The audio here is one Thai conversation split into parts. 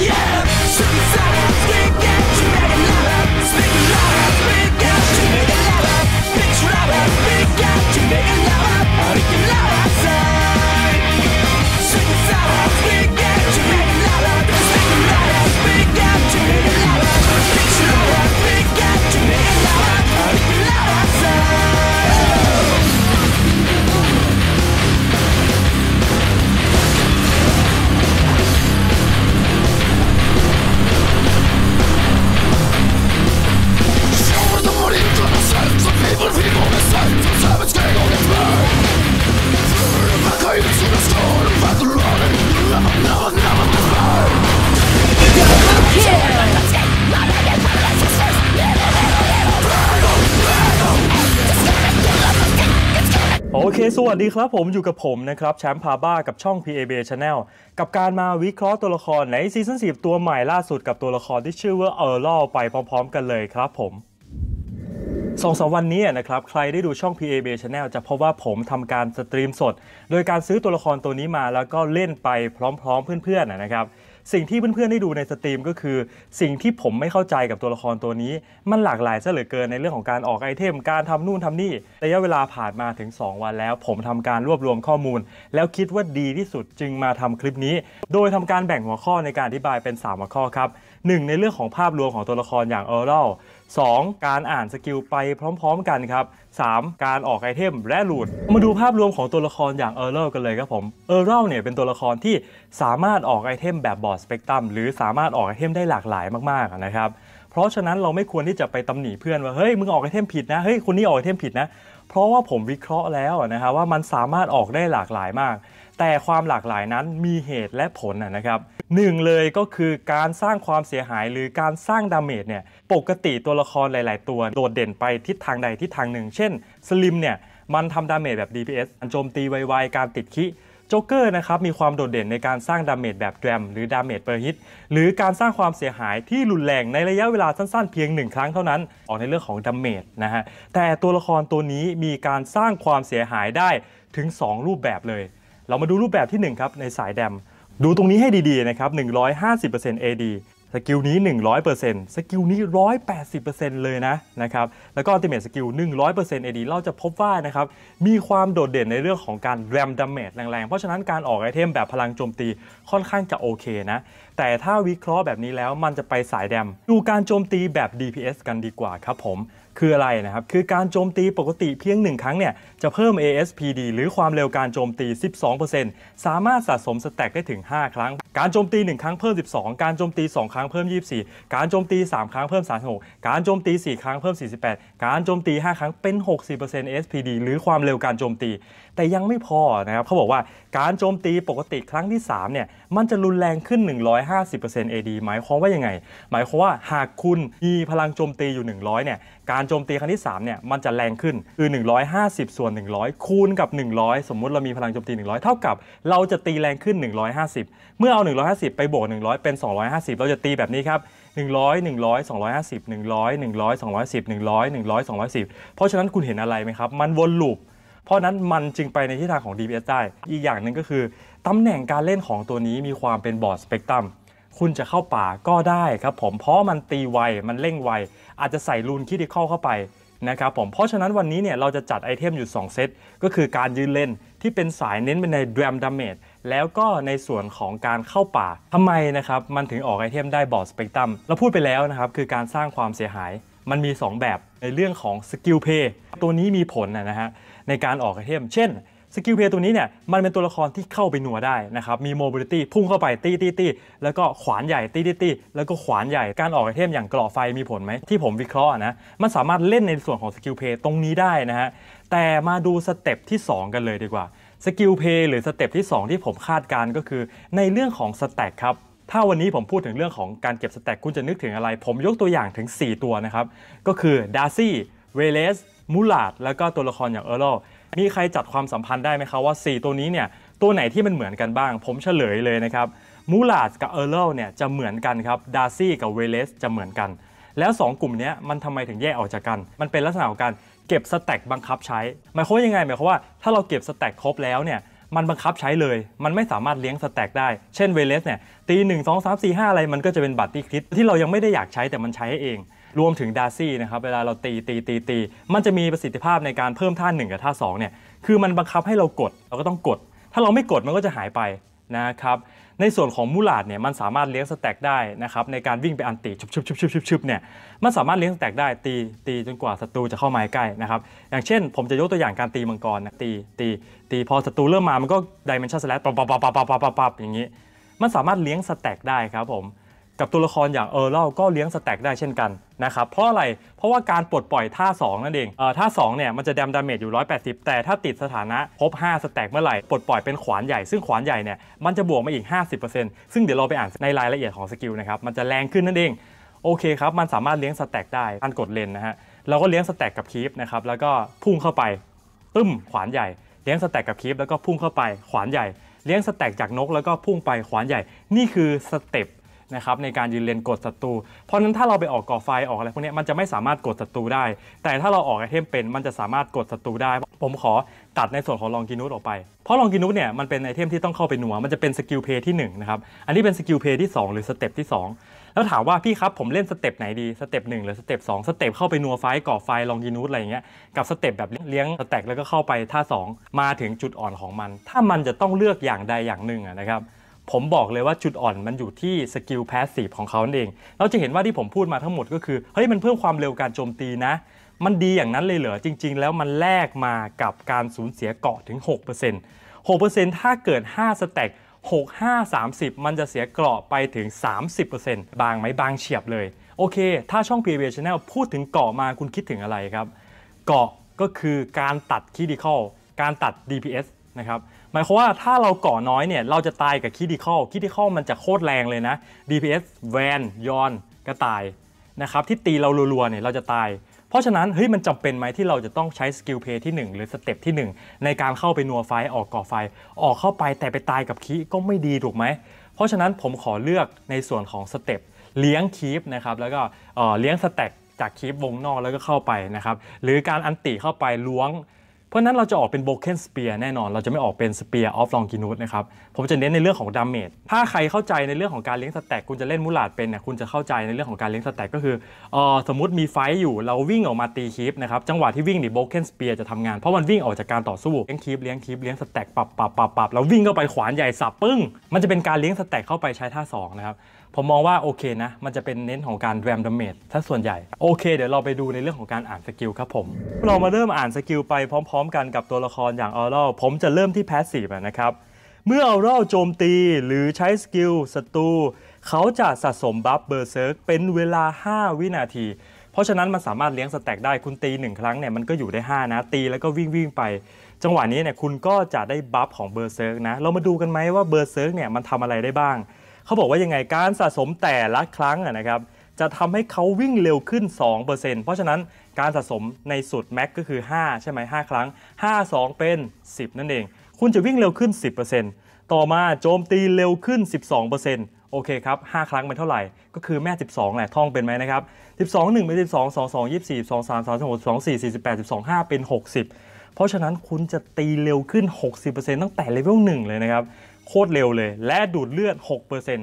you Yeah. สวัสดีครับผมอยู่กับผมนะครับ แชมป์พาบ้ากับช่อง PAB Channel กับการมาวิเคราะห์ตัวละครในซีซั่นิบตัวใหม่ล่าสุดกับตัวละครที่ชื่อว่าเออร์ลไปพร้อมๆกันเลยครับผมสองสวันนี้นะครับใครได้ดูช่อง PAB Channel จะพบว่าผมทำการสตรีมสด โดยการซื้อตัวละครตัวนี้มาแล้วก็เล่นไปพร้อม ๆ เพื่อนๆนะครับ สิ่งที่เพื่อนๆ ได้ดูในสตรีมก็คือ สิ่งที่ผมไม่เข้าใจกับตัวละครตัวนี้ มันหลากหลายซะเหลือเกินในเรื่องของการออกไอเทม การทำนู่นทำนี่ระยะเวลาผ่านมาถึง 2 วันแล้ว ผมทำการรวบรวมข้อมูล แล้วคิดว่าดีที่สุดจึงมาทำคลิปนี้ โดยทำการแบ่งหัวข้อในการอธิบายเป็น 3 หัวข้อครับ1ในเรื่องของภาพรวมของตัวละครอย่างเออร์เรลสการอ่านสกิลไปพร้อม ๆกันครับ 3. การออกไอเทมและหลุดมาดูภาพรวมของตัวละครอย่างเออร์เรลกันเลยครับผมเออร์เรลเนี่ยเป็นตัวละครที่สามารถออกไอเทมแบบบอร์ดสเปกตรัมหรือสามารถออกไอเทมได้หลากหลายมากๆนะครับเพราะฉะนั้นเราไม่ควรที่จะไปตำหนิเพื่อนว่าเฮ้ยมึงออกไอเทมผิดนะเฮ้ยคนนี้ออกไอเทมผิดนะเพราะว่าผมวิเคราะห์แล้วนะครับว่ามันสามารถออกได้หลากหลายมาก แต่ความหลากหลายนั้นมีเหตุและผลนะครับหนึ่งเลยก็คือการสร้างความเสียหายหรือการสร้างดาเมจเนี่ยปกติตัวละครหลาย ๆตัวโดดเด่นไปทิศทางใดทิศทางหนึ่ง เช่นสลิมเนี่ยมันทำดาเมจแบบ DPS โจมตีไวๆการติดคิจ็กเกอร์นะครับมีความโดดเด่นในการสร้างดาเมจแบบแกรม หรือดาเมจเปอร์ฮิตหรือการสร้างความเสียหายที่รุนแรงในระยะเวลาสั้นๆเพียง 1 ครั้งเท่านั้นออกในเรื่องของดาเมจนะฮะแต่ตัวละครตัวนี้มีการสร้างความเสียหายได้ถึง 2 รูปแบบเลย เรามาดูรูปแบบที่ 1 ครับในสายแดมดูตรงนี้ให้ดีๆนะครับ150% AD สกิลนี้ 100%สกิลนี้ 180%เลยนะนะครับ แล้วก็อัลติเมทสกิล100%ดีเราจะพบว่านะครับ มีความโดดเด่นในเรื่องของการแรมดาเมจแรงๆ เพราะฉะนั้นการออกไอเทมแบบพลังโจมตีค่อนข้างจะโอเคนะ แต่ถ้าวิเคราะห์แบบนี้แล้วมันจะไปสายแดม ดูการโจมตีแบบ DPS กันดีกว่าครับผมคืออะไรนะครับ คือการโจมตีปกติเพียง 1 ครั้งเนี่ย จะเพิ่ม ASPD หรือความเร็วการโจมตี 12%สามารถสะสมสแต็กได้ถึง 5 ครั้ง การโจมตี 1 ครั้งเพิ่ม 12 การโจมตี 2 ครั้งเพิ่ม 24 การโจมตี3ครั้งเพิ่ม 36 การโจมตี 4 ครั้งเพิ่ม 48 การโจมตี 5 ครั้งเป็น 60% ASPD หรือความเร็วการโจมตีแต่ยังไม่พอนะครับเขาบอกว่า การโจมตีปกติครั้งที่3เนี่ยมันจะรุนแรงขึ้น 150% AD หมายความว่ายังไง หมายความว่าหากคุณมีพลังโจมตีอยู่ 100เนี่ยการโจมตีครั้งที่3เนี่ยมันจะแรงขึ้นคือ150 ส่วน 100 คูณกับ 100 สมมุติเรามีพลังโจมตี 100 เท่ากับ เราจะตีแรงขึ้น 150 เมื่อเอา 150 ไปบวก100เป็น250 เราจะตีแบบนี้ครับ100 100 250 100 100 210 100 100 210เพราะฉะนั้นคุณเห็นอะไรไหมครับมันวนลูปเพราะนั้นมันจึงไปในทิศทางของ DPS ได้ อีกอย่างหนึ่งก็คือตำแหน่งการเล่นของตัวนี้มีความเป็นบอร์ดสเปกตรัมคุณจะเข้าป่าก็ได้ครับผมเพราะมันตีไว มันเร่งไว อาจจะใส่รูนคิดิคอลเข้าไปนะครับผมเพราะฉะนั้นวันนี้เนี่ยเราจะจัดไอเทมอยู่ 2 เซตก็คือการยืนเล่นที่เป็นสายเน้นไปในดรามดามเมจแล้วก็ในส่วนของการเข้าป่าทำไมนะครับมันถึงออกไอเทมได้บอร์ดสเปกตรัมเราพูดไปแล้วนะครับ คือการสร้างความเสียหาย มันมี 2 แบบในเรื่องของสกิลเพย์ตัวนี้มีผลนะฮะในการออกไอเทมเช่นสกิลเพย์ตัวนี้เนี่ยมันเป็นตัวละครที่เข้าไปหนัวได้นะครับมีโมบิลิตี้พุ่งเข้าไปตีตีตีแล้วก็ขวานใหญ่ตีตีตีแล้วก็ขวานใหญ่การออกไอเทมอย่างกรอไฟมีผลไหมที่ผมวิเคราะห์นะมันสามารถเล่นในส่วนของสกิลเพย์ตรงนี้ได้นะฮะแต่มาดูสเต็ปที่ 2 กันเลยดีกว่าสกิลเพย์หรือสเต็ปที่ 2 ที่ผมคาดการก็คือในเรื่องของสแต็กครับถ้าวันนี้ผมพูดถึงเรื่องของการเก็บสแต็กคุณจะนึกถึงอะไร ผมยกตัวอย่างถึง 4 ตัวนะครับก็คือดาร์ซี่เวเลสมูลาดแล้วก็ตัวละครอย่างเออร์ลมีใครจัดความสัมพันธ์ได้ไหมครับว่า 4 ตัวนี้เนี่ยตัวไหนที่มันเหมือนกันบ้าง ผมเฉลยเลยนะครับ มูลาดกับเออร์ลเนี่ยจะเหมือนกันครับดาร์ซี่กับเวเลสจะเหมือนกัน แล้ว 2 กลุ่มนี้มันทำไมถึงแยกออกจากกัน มันเป็นลักษณะของการเก็บสแต็กบังคับใช้ หมายความยังไง หมายความว่าถ้าเราเก็บสแต็กครบแล้วเนี่ยมันบังคับใช้เลยมันไม่สามารถเลี้ยงสแต็กได้เช่นเวเลสเนี่ยตีหนึ่งสองสามสี่ห้าอะไรมันก็จะเป็นบัตรที่คิปที่เรายังไม่ได้อยากใช้แต่มันใช้เองรวมถึงดาซี่นะครับเวลาเราตีตีตีตี มันจะมีประสิทธิภาพในการเพิ่มท่า1กับท่า2เนี่ยคือมันบังคับให้เรากดเราก็ต้องกด ถ้าเราไม่กดมันก็จะหายไปนะครับ ในส่วนของมูลาดเนี่ยมันสามารถเลี้ยงสแต็กได้นะครับในการวิ่งไปอันตีชุบชุบชุบชุบชุบชุบเนี่ยมันสามารถเลี้ยงสแต็กได้ตีตีจนกว่าศัตรูจะเข้ามาใกล้นะครับอย่างเช่นผมจะยกตัวอย่างการตีมังกรนะตีตีตีพอศัตรูเริ่มมามันก็ไดเมนชั่นสแลชปับปับปับปับปับปับอย่างนี้ มันสามารถเลี้ยงสแต็กได้ครับผมกับตัวละครอย่างเออร์เล่าก็เลี้ยงสแต็กได้เช่นกันนะครับเพราะอะไรเพราะว่าการปลดปล่อยท่า2 นั่นเองเอ่อท่า2เนี่ยมันจะดมดาเมจอยู่ 180 แต่ถ้าติดสถานะพบ5สแต็กเมื่อไหร่ปลดปล่อยเป็นขวานใหญ่ซึ่งขวานใหญ่เนี่ยมันจะบวกมาอีก 50%ซึ่งเดี๋ยวเราไปอ่านในรายละเอียดของสกิลนะครับมันจะแรงขึ้นนั่นเอง โอเคครับ มันสามารถเลี้ยงสแต็กได้การกดเลนนะฮะเราก็เลี้ยงสแต็กกับคีฟนะครับแล้วก็พุ่งเข้าไปตึ้มขวานใหญ่ เลี้ยงสแต็กกับคีฟแล้วก็พุ่งเข้าไปขวานใหญ่เลี้ยงสแต็กจากนกแล้วก็พุ่งไปขวานใหญ่นี่คือสเต็ปนะครับในการยืนเรียนกดศัตรูเพราะนั้นถ้าเราไปออกก่อไฟออกอะไรพวกนี้มันจะไม่สามารถกดศัตรูได้ แต่ถ้าเราออกไอเทมเป็นมันจะสามารถกดศัตรูได้ ผมขอตัดในส่วนของลองกินูตออกไปเพราะลองกินูตเนี่ยมันเป็นไอเทมที่ต้องเข้าไปหนัวมันจะเป็นสกิลเพย์ที่1นะครับอันนี้เป็นสกิลเพย์ที่2 หรือสเต็ปที่2 แล้วถามว่าพี่ครับผมเล่นสเต็ปไหนดีสเต็ปหนึ่งหรือสเต็ปสองสเต็ปเข้าไปนัวไฟ ก่อไฟลองกินูตอะไรอย่างเงี้ยกับสเต็ปแบบเลี้ยงสแต็กแล้วก็เข้าไปท่า2 มาถึงจุดอ่อนของมัน ถ้ามันจะต้องเลือกอย่างใดอย่างหนึ่งนะครับผมบอกเลยว่าจุดอ่อนมันอยู่ที่สกิลแพสซีฟของเขาเอง เราจะเห็นว่าที่ผมพูดมาทั้งหมดก็คือ เฮ้ยมันเพิ่มความเร็วการโจมตีนะ มันดีอย่างนั้นเลยเหรอจริงๆ แล้วมันแลกมากับการสูญเสียเกาะถึง 6% 6%ถ้าเกิด5สแต็ก6 5 30 มันจะเสียเกราะไปถึง 30%บางไหมบางเฉียบเลยโอเค ถ้าช่อง p ีเวชแนลพูดถึงเกาะมาคุณคิดถึงอะไรครับเกาะก็คือการตัดคีดิคอลการตัด DPS นะครับหมายความว่าถ้าเราก่อน้อยเนี่ยเราจะตายกับคิดิคอลคิดิคอลมันจะโคตรแรงเลยนะ DPS แวน ยอนกระต่ายนะครับที่ตีเรารัว ๆ เนี่ยเราจะตาย เพราะฉะนั้นเฮ้ยมันจำเป็นไหมที่เราจะต้องใช้สกิลเพย์ที่1 หรือสเต็ปที่1 ในการเข้าไปนัวไฟออกก่อไฟออกเข้าไป แต่ไปตายกับคีก็ไม่ดีถูกไหมเพราะฉะนั้นผมขอเลือกในส่วนของสเต็ปเลี้ยงคีฟนะครับแล้วก็เลี้ยงสแต็กจากคีฟวงนอกแล้วก็เข้าไปนะครับหรือการอันติเข้าไปล้วงราะนั้นเราจะออกเป็นโบเกนสเปียร์แน่นอน เราจะไม่ออกเป็นสเปียร์ออฟลองกินูดนะครับผมจะเน้นในเรื่องของดามเมจถ้าใครเข้าใจในเรื่องของการเลี้ยงสแต็กคุณจะเล่นมูลาดเป็นเนี่ยคุณจะเข้าใจในเรื่องของการเลี้ยงสแต็กก็คือออสมมติมีไฟอยู่เราวิ่งออกมาตีคีปนะครับจังหวะที่วิ่งนี่โบเกนสเปียร์จะทำงานเพราะมันวิ่งออกจากการต่อสู้เลี้ยงคีปเลี้ยงคีปเลี้ยงสแต็กปับปับปับปับแล้ววิ่งเข้าไปขวานใหญ่สับปึ้งมันจะเป็นการเลี้ยงสแต็กเข้าไปใช้ท่า2 นะครับผมมองว่าโอเคนะ มันจะเป็นเน้นของการแรมดาเมจถ้าส่วนใหญ่ โอเคเดี๋ยวเราไปดูในเรื่องของการอ่านสกิลครับผม เรามาเริ่มอ่านสกิลไปพร้อมๆกันกับตัวละครอย่างออร่าผมจะเริ่มที่แพสซีฟนะครับ เมื่อออร่าโจมตีหรือใช้สกิลศัตรูเขาจะสะสมบัฟเบอร์เซิร์กเป็นเวลา 5 วินาที เพราะฉะนั้นมันสามารถเลี้ยงสแต็กได้คุณตี 1 ครั้งเนี่ยมันก็อยู่ได้ 5นะตีแล้วก็วิ่งวิ่งไป จังหวะนี้เนี่ยคุณก็จะได้บัฟของเบอร์เซิร์กนะเรามาดูกันไหมว่าเบอร์เซิร์กเนี่ยมันทำอะไรได้บ้างเขาบอกว่ายังไงการสะสมแต่ละครั้งนะครับจะทำให้เขาวิ่งเร็วขึ้น 2%เพราะฉะนั้นการสะสมในสุดแม็กก็คือ 5 ใช่ไหม 5 ครั้ง 5 2 เป็น 10 นั่นเอง คุณจะวิ่งเร็วขึ้น 10%ต่อมาโจมตีเร็วขึ้น 12%โอเคครับ 5 ครั้งเป็นเท่าไหร่ ก็คือแม่ 12 แหละ ท่องเป็นไหมนะครับ 12 1 เป็น 12 2 2 24 2 3 3 6 2 4 48 12 5 เป็น 60 เพราะฉะนั้นคุณจะตีเร็วขึ้น 60%ตั้งแต่เลเวล 1 เลยนะครับโคตรเร็วเลยและดูดเลือด 6%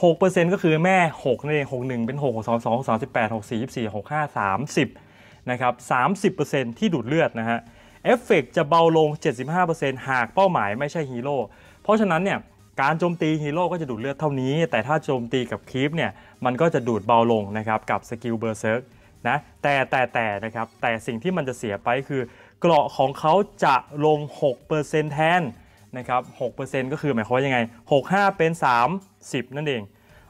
6%ก็คือแม่6นั่นเอง 61 เป็น 6 6 2 2 38 64 24 65 30 นะครับ 30%ที่ดูดเลือดนะฮะเอฟเฟกจะเบาลง 75%หากเป้าหมายไม่ใช่ฮีโร่เพราะฉะนั้นเนี่ย การโจมตีฮีโร่ก็จะดูดเลือดเท่านี้ แต่ถ้าโจมตีกับคลิปเนี่ย มันก็จะดูดเบาลงนะครับกับสกิลเบอร์เซิร์กนะแต่แต่แต่นะครับ แต่สิ่งที่มันจะเสียไปคือ เกราะของเขาจะลง 6%แทนนะครับ6%ก็คือหมายความว่ายังไง 65 เป็น 30 นั่นเอง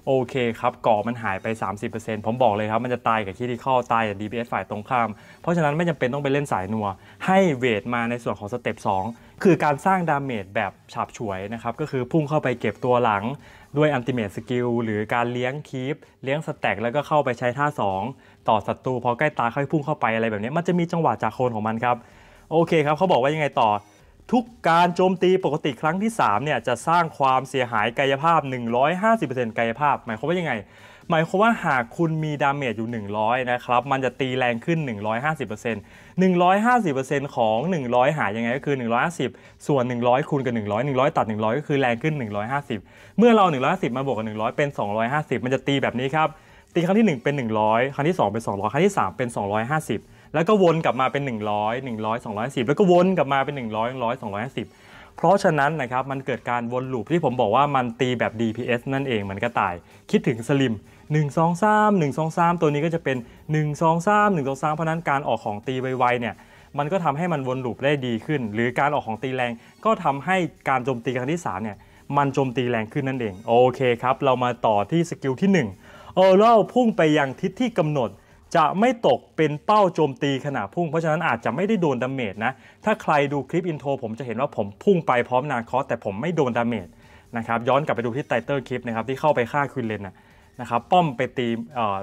โอเคครับ ก่อมันหายไป 30%ผมบอกเลยครับมันจะตายกับคี่ิคอาตายกับ d อ s ฝ่ายตรงข้าม เพราะฉะนั้นไม่จำเป็นต้องไปเล่นสายนัว ให้เวทมาในส่วนของสเต็ป2คือการสร้างดาเมจแบบฉับฉวยนะครับ ก็คือพุ่งเข้าไปเก็บตัวหลังด้วยอันติเมทสกิลหรือการเลี้ยงคีฟเลี้ยงสแต็กแล้วก็เข้าไปใช้ท่า 2 ต่อศัตรูพอใกล้ตาค่อยพุ่งเข้าไปอะไรแบบนี้ มันจะมีจังหวะจากโคนของมันครับ โอเคครับเขาบอกว่ายังไงต่อทุกการโจมตีปกติครั้งที่3เนี่ยจะสร้างความเสียหายกายภาพ 150%กายภาพหมายความว่ายังไง หมายความว่าหากคุณมีดาเมจอยู่ 100นะครับมันจะตีแรงขึ้น 150% 150%ของ100 หายยังไงก็คือ 150 ส่วน 100 คูณกับ 100 100 ตัด 100 ก็คือแรงขึ้น 150 เมื่อเรา150มาบวกกับ100 เป็น 250 มันจะตีแบบนี้ครับตีครั้งที่1เป็น 100 ครั้งที่ 2 เป็น 200 ครั้งที่ 3 เป็น 250แล้วก็วนกลับมาเป็น 100 100 210แล้วก็วนกลับมาเป็น 100 100 250เพราะฉะนั้นนะครับมันเกิดการวนลูปที่ผมบอกว่ามันตีแบบ DPS นั่นเองมันก็ตายคิดถึงสลิม1 2 3 1 2 3 ตัวนี้ก็จะเป็น 1 2 3 1 2 3 เพราะนั้นการออกของตีไวๆเนี่ยมันก็ทำให้มันวนลูปได้ดีขึ้น หรือการออกของตีแรงก็ทำให้การโจมตีครั้งที่3เนี่ยมันโจมตีแรงขึ้นนั่นเองโอเคครับเรามาต่อที่สกิลที่1เออร่าพุ่งไปยังทิศที่กำาหนดจะไม่ตกเป็นเป้าโจมตีขณะพุ่ง เพราะฉะนั้นอาจจะไม่ได้โดนดาเมจนะ ถ้าใครดูคลิปอินโทรผมจะเห็นว่าผมพุ่งไปพร้อมนาคอสแต่ผมไม่โดนดาเมจนะครับ ย้อนกลับไปดูที่ไตเติลคลิปนะครับที่เข้าไปฆ่าคุณเลนนะครับป้อมไปตี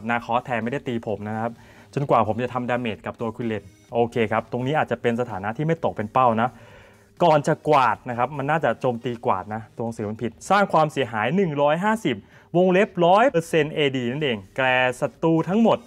นาคอสแทนไม่ได้ตีผมนะครับจนกว่าผมจะทำดาเมจกับตัวคุณเลนโอเคครับตรงนี้อาจจะเป็นสถานะที่ไม่ตกเป็นเป้านะก่อนจะกวาดนะครับมันน่าจะโจมตีกวาดนะตัวหนังสือมันผิด สร้างความเสียหาย 150 วงเล็บ 100% AD นั่นเองแกลศัตรูทั้งหมด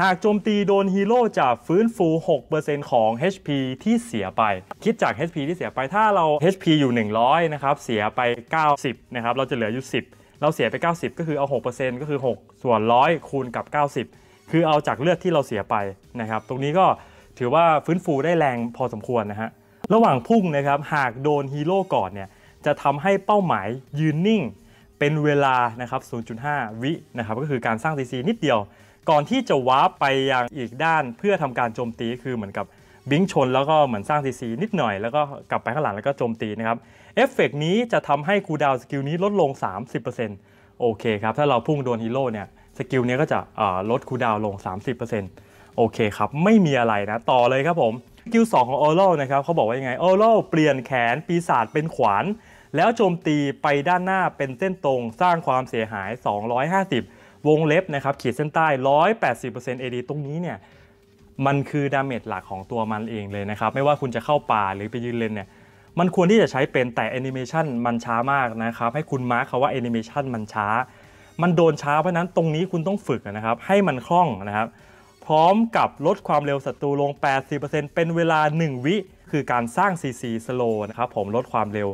หากโจมตีโดนฮีโร่จะฟื้นฟู 6%ของ HP ที่เสียไป คิดจาก HP ที่เสียไปถ้าเรา HP อยู่ 100 นะครับ เสียไป 90 นะครับ เราจะเหลืออยู่ 10 เราเสียไป 90 ก็คือเอา 6%ก็คือ 6 ส่วน 100 คูณกับ 90 คือเอาจากเลือดที่เราเสียไปนะครับ ตรงนี้ก็ถือว่าฟื้นฟูได้แรงพอสมควรนะฮะ ระหว่างพุ่งนะครับ หากโดนฮีโร่ก่อนเนี่ย จะทำให้เป้าหมายยืนนิ่งเป็นเวลา นะครับ 0.5 วิ นะครับ ก็คือการสร้าง CC นิดเดียวก่อนที่จะว้าไปยังอีกด้านเพื่อทำการโจมตีคือเหมือนกับบิงชน แล้วก็เหมือนสร้างซีซีนิดหน่อยแล้วก็กลับไปข้างหลังแล้วก็โจมตีนะครับเอฟเฟกนี้จะทำให้คูดาวสกิลนี้ลดลง 30%โอเคครับ ถ้าเราพุ่งโดนฮีโร่เนี่ยสกิลนี้ก็จะลดคูดาวลง 30%โอเคครับ ไม่มีอะไรนะ ต่อเลยครับผม สกิล 2 ของโอโลนะครับเขาบอกว่ายังไงโอโลเปลี่ยนแขนปีศาจเป็นขวานแล้วโจมตีไปด้านหน้าเป็นเส้นตรงสร้างความเสียหาย 250วงเล็บนะครับขีดเส้นใต้ 180% AD ตรงนี้เนี่ยมันคือดาเมจหลักของตัวมันเองเลยนะครับ ไม่ว่าคุณจะเข้าป่าหรือไปยืนเลนเนี่ยมันควรที่จะใช้เป็นแต่แอนิเมชันมันช้ามากนะครับ ให้คุณมาร์คเขาว่าแอนิเมชันมันช้า มันโดนช้าเพราะนั้นตรงนี้คุณต้องฝึกนะครับ ให้มันคล่องนะครับ พร้อมกับลดความเร็วศัตรูลง80%เป็นเวลา 1 วิ คือการสร้าง CC slow นะครับผมลดความเร็ว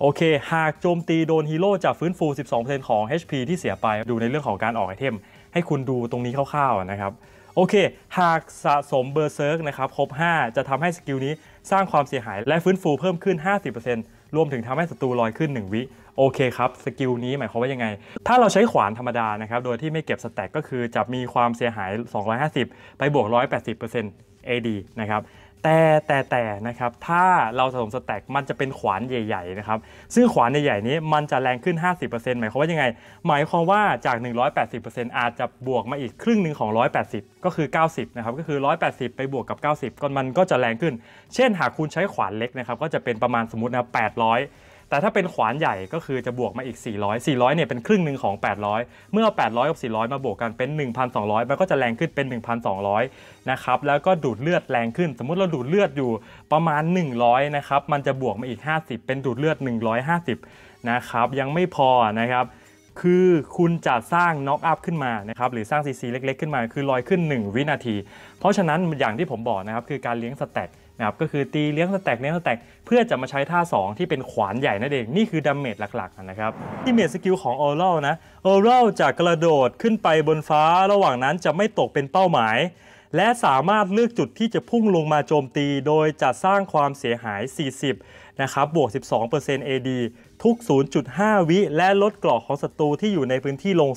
โอเค หากโจมตีโดนฮีโร่จะฟื้นฟู 12%ของ HP ที่เสียไป ดูในเรื่องของการออกไอเทมให้คุณดูตรงนี้คร่าวๆนะครับ โอเค หากสะสมเบอร์เซิร์กนะครับครบ 5 จะทำให้สกิลนี้สร้างความเสียหายและฟื้นฟูเพิ่มขึ้น 50%รวมถึงทำให้ศัตรูลอยขึ้น 1 วิ โอเคครับ สกิลนี้หมายความว่ายังไง ถ้าเราใช้ขวานธรรมดานะครับ โดยที่ไม่เก็บสแต็กก็คือจะมีความเสียหาย 250 ไปบวก 180% AD นะครับแต่แต่แต่นะครับถ้าเราสะสมสแต็กมันจะเป็นขวานใหญ่ๆนะครับซึ่งขวานใหญ่ๆนี้มันจะแรงขึ้น 50%หมายความว่ายังไง หมายความว่าจาก 180%อาจจะบวกมาอีกครึ่งหนึ่งของ 180 ก็คือ 90 นะครับ ก็คือ 180 ไปบวกกับ 90ก็มันก็จะแรงขึ้น เช่นหากคุณใช้ขวานเล็กนะครับก็จะเป็นประมาณสมมตินะ 800แต่ถ้าเป็นขวานใหญ่ก็คือจะบวกมาอีก 400 400 เนี่ยเป็นครึ่งหนึ่งของ 800 เมื่อ800 กับ 400 มาบวกกันเป็น 1,200 มันก็จะแรงขึ้นเป็น 1,200 นะครับ แล้วก็ดูดเลือดแรงขึ้น สมมติเราดูดเลือดอยู่ประมาณ 100 นะครับ มันจะบวกมาอีก 50 เป็นดูดเลือด 150 นะครับ ยังไม่พอ นะครับ คือคุณจะสร้างน็อกอัพขึ้นมา นะครับ หรือสร้างซีซีเล็กๆ ขึ้นมา คือลอยขึ้น 1 วินาที เพราะฉะนั้นอย่างที่ผมบอกนะครับคือการเลี้ยงสแต็กนะครับก็คือตีเลี้ยงสแต็กเลี้ยงสแต็กเพื่อจะมาใช้ท่า 2 ที่เป็นขวานใหญ่นั่นเอง นี่คือดาเมจหลัก ๆ นะครับ ที่เมจสกิลของออรัลนะออรัลจะกระโดดขึ้นไปบนฟ้าระหว่างนั้นจะไม่ตกเป็นเป้าหมาย และสามารถเลือกจุดที่จะพุ่งลงมาโจมตีโดยจะสร้างความเสียหาย 40 นะครับบวก 12% AD ทุก 0.5 วิและลดกรอกของศัตรูที่อยู่ในพื้นที่ลง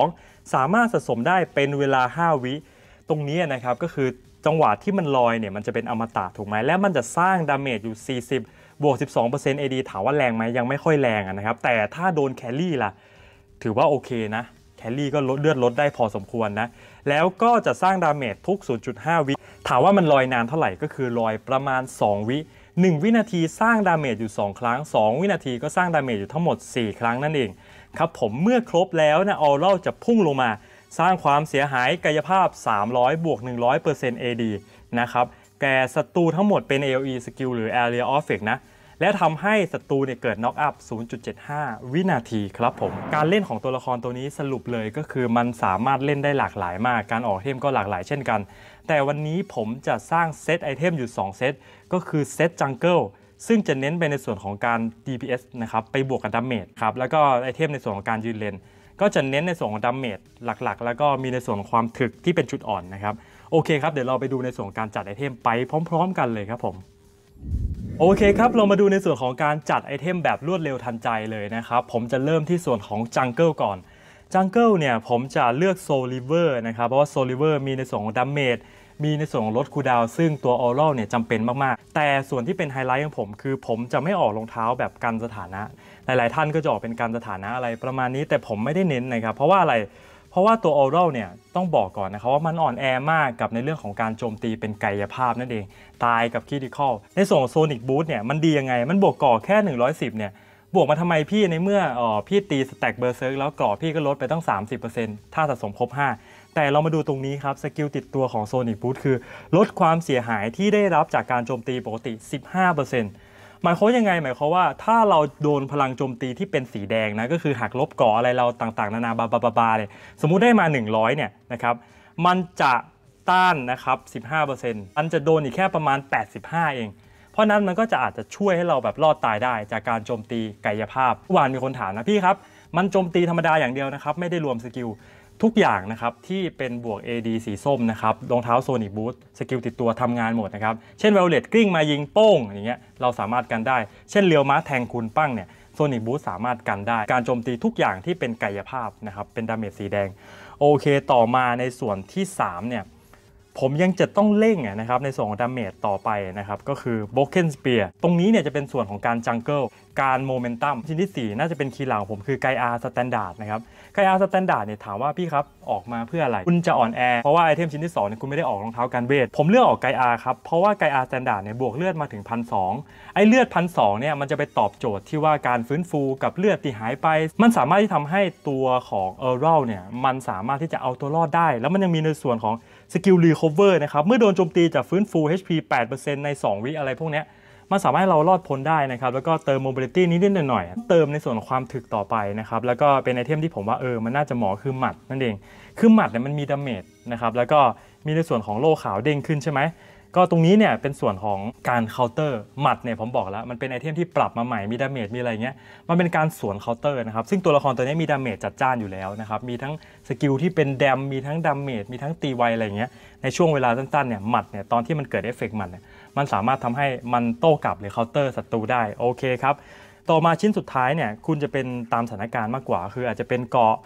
12 สามารถสะสมได้เป็นเวลา 5 วิตรงนี้นะครับก็คือจังหวะที่มันลอยเนี่ยมันจะเป็นอมตะถูกไหมแล้วมันจะสร้างดาเมจอยู่ 40 บวก12% AD ถามว่าแรงไหมยังไม่ค่อยแรงนะครับแต่ถ้าโดนแคลรี่ล่ะถือว่าโอเคนะแคลรี่ก็ลดเลือดลดได้พอสมควรนะแล้วก็จะสร้างดาเมจทุก 0.5 วิ ถามว่ามันลอยนานเท่าไหร่ก็คือลอยประมาณ 2 วิ 1 วินาทีสร้างดาเมจอยู่ 2 ครั้ง 2 วินาทีก็สร้างดาเมจอยู่ทั้งหมด 4 ครั้งนั่นเองครับผมเมื่อครบแล้วนะออร่าจะพุ่งลงมาสร้างความเสียหายกายภาพ 300บวก100% AD นะครับ แก่ศัตรูทั้งหมดเป็น AOE Skill หรือ Area of Effect นะ และทำให้ศัตรูเนี่ยเกิดน็อกอัพ0.75 วินาทีครับผม การเล่นของตัวละครตัวนี้สรุปเลยก็คือมันสามารถเล่นได้หลากหลายมาก การออกเทมก็หลากหลายเช่นกัน แต่วันนี้ผมจะสร้างเซตไอเทมอยู่2เซต ก็คือเซตจังเกิลซึ่งจะเน้นไปในส่วนของการ DPS นะครับ ไปบวกกับดาเมจครับ แล้วก็ไอเทมในส่วนของการยืนเลนก็จะเน้นในส่วนของดัมเมจหลักๆ แล้วก็มีในส่วนของความถึกที่เป็นจุดอ่อนนะครับโอเคครับเดี๋ยวเราไปดูในส่วนการจัดไอเทมไปพร้อม ๆ กันเลยครับผมโอเคครับเรามาดูในส่วนของการจัดไอเทมแบบรวดเร็วทันใจเลยนะครับผมจะเริ่มที่ส่วนของจังเกิลก่อนจังเกิลเนี่ยผมจะเลือกโซลิเวอร์นะครับเพราะว่าโซลิเวอร์มีในส่วนของดัมเมจมีในส่วนของลดคูดาวซึ่งตัวออรัลเนี่ยจำเป็นมากๆ แต่ส่วนที่เป็นไฮไลท์ของผมคือผมจะไม่ออกรองเท้าแบบกันสถานะหลายๆท่านก็จะออกเป็นการสถานะอะไรประมาณนี้ แต่ผมไม่ได้เน้นนะครับ เพราะว่าอะไรเพราะว่าตัวอร a ลเนี่ยต้องบอกก่อนนะครับ ว่ามันอ่อนแอมากกับในเรื่องของการโจมตีเป็นกายภาพนั่นเอง ตายกับีย์ดิค a ลในส่วนโซงิกบู c เนี่ยมันดียังไงมันบวกก่อแค่ 110 เนี่ย บวกมาทำไมพี่ในเมื่อออพี่ตีสแต็กเบอร์เซิร์กแล้วก่อพี่ก็ลดไปตั้ง30%ถ้าสะสมครบ5 แต่เรามาดูตรงนี้ครับสกิลติดตัวของโซนิกบูทคือ ลดความเสียหายที่ได้รับจากการโจมตีปกติ 15%หมายความยังไง หมายความว่าถ้าเราโดนพลังโจมตีที่เป็นสีแดงนะ ก็คือหักลบก่ออะไรเราต่างๆ นานาบาบาบาเลยสมมุติได้มา 100เนี่ยนะครับมันจะต้านนะครับ15%มันจะโดนอีกแค่ประมาณ 85เอง เพราะนั้นมันก็จะอาจจะช่วยให้เราแบบรอดตายได้จากการโจมตีกายภาพวานมีคนถามนะพี่ครับ มันโจมตีธรรมดาอย่างเดียวนะครับ ไม่ได้รวมสกิลทุกอย่างนะครับ ที่เป็นบวก AD สีส้มนะครับรองเท้า Sony Boot สกิลติดตัวทำงานหมดนะครับ เช่นเวลเลตกริ้งมายิงโป้งอย่างเงี้ยเราสามารถกันได้เช่นเรียวม้าแทงคุณปั้งเนี่ยโซนิคบูธสามารถกันได้ การโจมตีทุกอย่างที่เป็นกายภาพนะครับเป็นดาเมจสีแดง โอเค ต่อมาในส่วนที่ 3 เนี่ยผมยังจะต้องเร่งนะครับในส่วนของดาเมจต่อไปนะครับก็คือ b เ o k e n Spear ตรงนี้เนี่ยจะเป็นส่วนของการจังเกิลการโมเมนตัมชิ้นที่ 4 น่าจะเป็นคีย์หลักงผมคือไกอาสแตนดาร์ดนะครับไกอาสแตนดาร์ดเนี่ยถามว่าพี่ครับ ออกมาเพื่ออะไรคุณจะอ่อนแอเพราะว่าไอเทมชิ้นที่2เนี่ยคุณไม่ได้ออกรองเท้าการเวท ผมเลือกออกไกอาครับเพราะว่าไกอาสแตนดาร์ดเนี่ยบวกเลือดมาถึงพันสไอเลือดพันสเนี่ยมันจะไปตอบโจทย์ที่ว่าการฟื้นฟูกับเลือดที่หายไป มันสามารถที่ทำให้ตัวของเออร์เรลเนี่ยมันสามารถที่จะเอาตัวรอดได้ แล้วมันยังมีในส่วนของสกิลรีคอเวอร์นะครับเมื่อโดนโจมตีจะฟื้นฟู HP 8%ใน 2 วิอะไรพวกนี้มันสามารถเรารอดพ้นได้นะครับ แล้วก็เติมโมบิลิตี้นิดหน่อย เติมในส่วนของความถึกต่อไปนะครับ แล้วก็เป็นไอเทมที่ผมว่าเออมันน่าจะหมอคือหมัดนั่นเอง คือหมัดเนี่ยมันมีดาเมจนะครับ แล้วก็มีในส่วนของโล่ขาวเด้งขึ้นใช่ไหมก็ตรงนี้เนี่ยเป็นส่วนของการเคาน์เตอร์หมัดเนี่ยผมบอกแล้วมันเป็นไอเทมที่ปรับมาใหม่มีดาเมจมีอะไรเงี้ยมันเป็นการสวนเคาน์เตอร์นะครับซึ่งตัวละครตัวนี้มีดาเมจจัดจ้านอยู่แล้วนะครับมีทั้งสกิลที่เป็นเดมมีทั้งดาเมจมีทั้งตีไวอะไรเงี้ยในช่วงเวลาสั้นๆเนี่ยหมัดเนี่ยตอนที่มันเกิดเอฟเฟกต์หมัดเนี่ยมันสามารถทำให้มันโต้กลับหรือเคาน์เตอร์ศัตรูได้โอเคครับต่อมาชิ้นสุดท้ายเนี่ยคุณจะเป็นตามสถานการณ์มากกว่า คืออาจจะเป็นเกาะ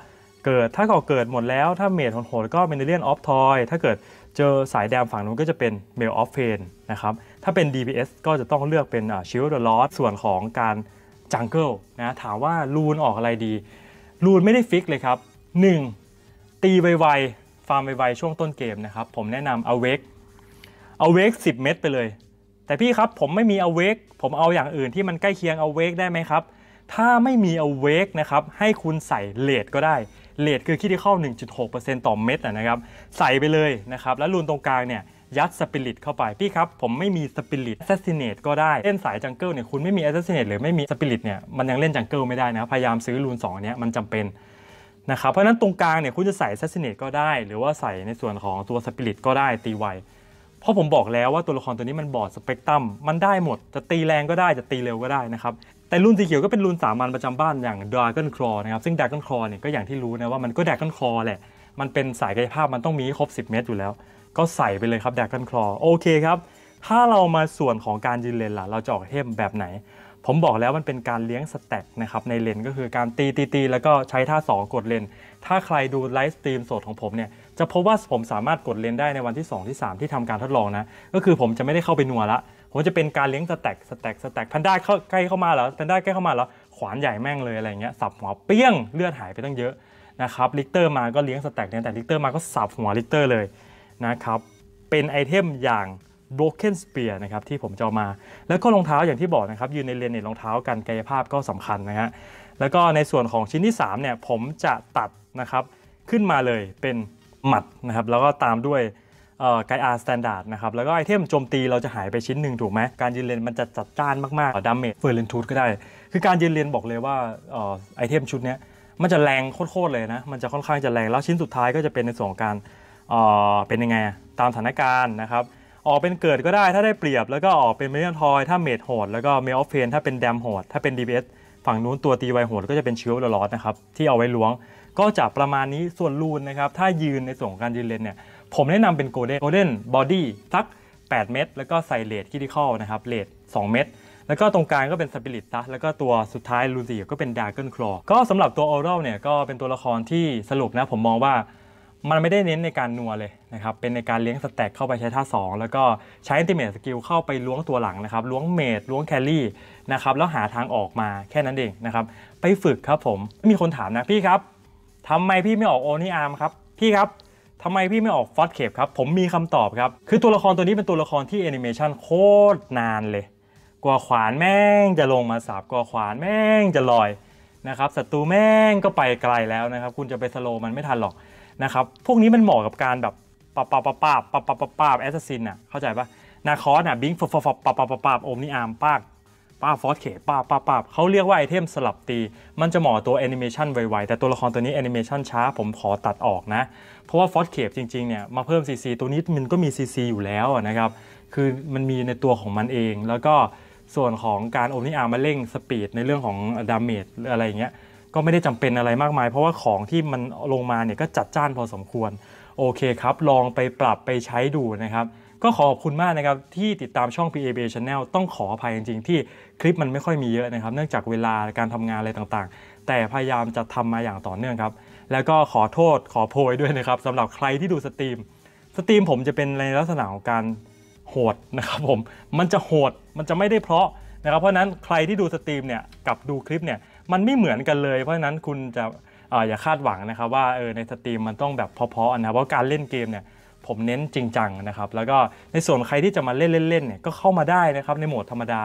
เกิดถ้าเกาะเกิดหมดแล้วถ้าเมจโหดก็เป็นเลียนออฟทอยถ้าเกิดเจอสายแดมฝั่งนู้นก็จะเป็น Mail of Pain นะครับ ถ้าเป็น DPS ก็จะต้องเลือกเป็น Shield the Lord ส่วนของการจังเกิลนะ ถามว่ารูนออกอะไรดี รูนไม่ได้ฟิกเลยครับ 1. ตีไวๆ ฟาร์มไวๆ ช่วงต้นเกมนะครับ ผมแนะนำ Awake Awake 10 เม็ดไปเลย แต่พี่ครับผมไม่มี Awake ผมเอาอย่างอื่นที่มันใกล้เคียง Awake ได้ไหมครับ ถ้าไม่มี Awake นะครับ ให้คุณใส่เลดก็ได้เลทคือคิดที่เข้า1.6%ต่อเม็ดนะครับ ใส่ไปเลยนะครับ แล้วรูนตรงกลางเนี่ยยัดสปิริตเข้าไป พี่ครับ ผมไม่มีสปิริตแอสซิเนตก็ได้ เล่นสายจังเกิลเนี่ยคุณไม่มีแอสซิเนตหรือไม่มีสปิริตเนี่ยมันยังเล่นจังเกิลไม่ได้นะพยายามซื้อรูน2อันนี้มันจำเป็นนะครับเพราะนั้นตรงกลางเนี่ยคุณจะใส่แอสซิเนตก็ได้ หรือว่าใส่ในส่วนของตัวสปิริตก็ได้ตีไว เพราะผมบอกแล้วว่าตัวละครตัวนี้มันบอดสเปกตรัมมันได้หมดจะตีแรงก็ได้จะตีเร็วก็ได้นะครับแต่รุ่นสีเขียวก็เป็นรุ่นสามัญประจำบ้านอย่าง d ร a ก o n Claw นะครับซึ่ง d ร a ก o n Claw เนี่ยก็อย่างที่รู้นะว่ามันก็ d ร a ก o n Claw แหละ มันเป็นสายกายภาพมันต้องมีครบ 10 เมตรอยู่แล้ว ก็ใส่ไปเลยครับ d ร a ก o n Claw โอเคครับถ้าเรามาส่วนของการยืนเลนล่ะเราจะออกเทมแบบไหน ผมบอกแล้วมันเป็นการเลี้ยงสแต็กนะครับในเลน ก็คือการตีตีตีแล้วก็ใช้ท่า 2 กดเลน ถ้าใครดูไลฟ์สตรีมสดของผมเนี่ยจะพบว่าผมสามารถกดเลนได้ในวันที่2ที่3 ที่ทำการทดลองนะก็คือผมจะไม่ได้เข้าไปนัวละผมจะเป็นการเลี้ยงสแต็กสแต็กสแต็ก พันด้าเข้าใกล้เข้ามาแล้วพันด้าใกล้เข้ามาแล้ว ขวานใหญ่แม่งเลยอะไรเงี้ย สับหัวเปี้ยง เลือดหายไปตั้งเยอะนะครับ ลิกเตอร์มา ก็เลี้ยงสแต็กเนี่ยแต่ลิกเตอร์มาก็สับหัวลิกเตอร์เลยนะครับ เป็นไอเทมอย่าง broken spear นะครับที่ผมจะมา แล้วก็รองเท้าอย่างที่บอกนะครับยืนในเลนเนี่ยรองเท้ากันกายภาพก็สำคัญนะฮะ แล้วก็ในส่วนของชิ้นที่3เนี่ย ผมจะตัดนะครับ ขึ้นมาเลยเป็นหมัดนะครับ แล้วก็ตามด้วยไกอาร์สแตนดาร์ดนะครับ แล้วก็ไอเทมโจมตีเราจะหายไปชิ้นหนึ่งถูกไหมการยืนเลนมันจะจัดจ้านมากๆ ดาเมจเฟอร์เลนทูธก็ได้ คือการยืนเลนบอกเลยว่าไอเทมชุดนี้มันจะแรงโคตรเลยนะ มันจะค่อนข้างจะแรง แล้วชิ้นสุดท้ายก็จะเป็นในส่วนของการเป็นยังไง ตามสถานการณ์นะครับ ออกเป็นเกิดก็ได้ ถ้าได้เปรียบแล้วก็ออกเป็นเมเลอนทอย ถ้าเมดโหดแล้วก็เมลออฟเฟน ถ้าเป็นแดมโหดถ้าเป็นดีเฝั่งนู้นตัวตีไวโหดก็จะเป็นชิลล์ลอสนะครับที่เอาไว้ล้วง ก็จะประมาณนี้ส่วนลูนนะครับถ้ายืนในส่วนการยืนเลนเนี่ยผมแนะนำเป็นโกลเด้นโกลเด้นบอดี้สัก 8 เม็ด แล้วก็ใส่เลดคิดิคอลนะครับ เลด2เม็ด แล้วก็ตรงกลางก็เป็นสปิริตซะแล้วก็ตัวสุดท้ายลูซี่ก็เป็นดาร์เกิลคลอก็สำหรับตัวออรัลเนี่ยก็เป็นตัวละครที่สรุปนะ ผมมองว่ามันไม่ได้เน้นในการนัวเลยนะครับ เป็นในการเลี้ยงสแต็กเข้าไปใช้ท่า 2 แล้วก็ใช้อินติเมตสกิลเข้าไปล้วงตัวหลังนะครับ ล้วงเมดล้วงแคลรี่นะครับ แล้วหาทางออกมาแค่นั้นเองนะครับ ไปฝึกครับผม มีคนถามนะพี่ครับทำไมพี่ไม่ออกโอนี่อาร์มครับ พี่ครับทำไมพี่ไม่ออกฟอสเคปครับ ผมมีคำตอบครับ คือตัวละครตัวนี้เป็นตัวละครที่แอนิเมชันโคตรนานเลย กว่าขวานแม่งจะลงมาสาบกว่าขวานแม่งจะลอยนะครับ ศัตรูแม่งก็ไปไกลแล้วนะครับ คุณจะไปสโลมันไม่ทันหรอกนะครับ พวกนี้มันเหมาะกับการแบบปับปับปับปับปับปับปปแอสซัสซินอ่ะ เข้าใจปะนาคอสอ่ะบิงฟับฟับปับปับปับปับโอมนี่อามปากป้าฟอสเคป้าป้าป้าเขาเรียกว่าไอเทมสลับตี มันจะเหมาะตัวแอนิเมชันไวๆ แต่ตัวละครตัวนี้แอนิเมชันช้าผมขอตัดออกนะ เพราะว่าฟอสเคปจริงๆเนี่ยมาเพิ่ม CC ตัวนี้มันก็มี CC อยู่แล้วนะครับ คือมันมีในตัวของมันเอง แล้วก็ส่วนของการโอมนิอามาเร่งสปีดในเรื่องของดาเมจอะไรเงี้ยก็ไม่ได้จำเป็นอะไรมากมายเพราะว่าของที่มันลงมาเนี่ยก็จัดจ้านพอสมควร โอเคครับ ลองไปปรับไปใช้ดูนะครับก็ขอบคุณมากนะครับที่ติดตามช่อง PAB Channel ต้องขออภัยจริงๆที่คลิปมันไม่ค่อยมีเยอะนะครับเนื่องจากเวลาการทำงานอะไรต่างๆ แต่พยายามจะทำมาอย่างต่อเนื่องครับแล้วก็ขอโทษขอโพยด้วยนะครับสำหรับใครที่ดูสตรีมสตรีมผมจะเป็นในลักษณะของการโหดนะครับผมมันจะโหดมันจะไม่ได้เพราะนะครับเพราะนั้นใครที่ดูสตรีมเนี่ยกับดูคลิปเนี่ยมันไม่เหมือนกันเลยเพราะนั้นคุณจะอย่าคาดหวังนะครับ ว่าเออในสตรีมมันต้องแบบเพาะๆนะเพราะการเล่นเกมเนี่ยผมเน้นจริงจังนะครับแล้วก็ในส่วนใครที่จะมาเล่นเล่นเนี่ยก็เข้ามาได้นะครับในโหมดธรรมดา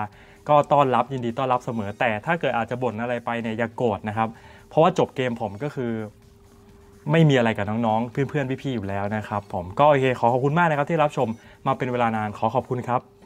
ก็ต้อนรับยินดีต้อนรับเสมอ แต่ถ้าเกิดอาจจะบ่นอะไรไปเนี่ยอย่ากโกรธนะครับเพราะว่าจบเกมผมก็คือ ไม่มีอะไรกับน้องๆเพื่อนๆพี่ๆอยู่แล้วนะครับ ผมก็โอเคขอขอบคุณมากนะครับที่รับชมมาเป็นเวลานานขอขอบคุณครับ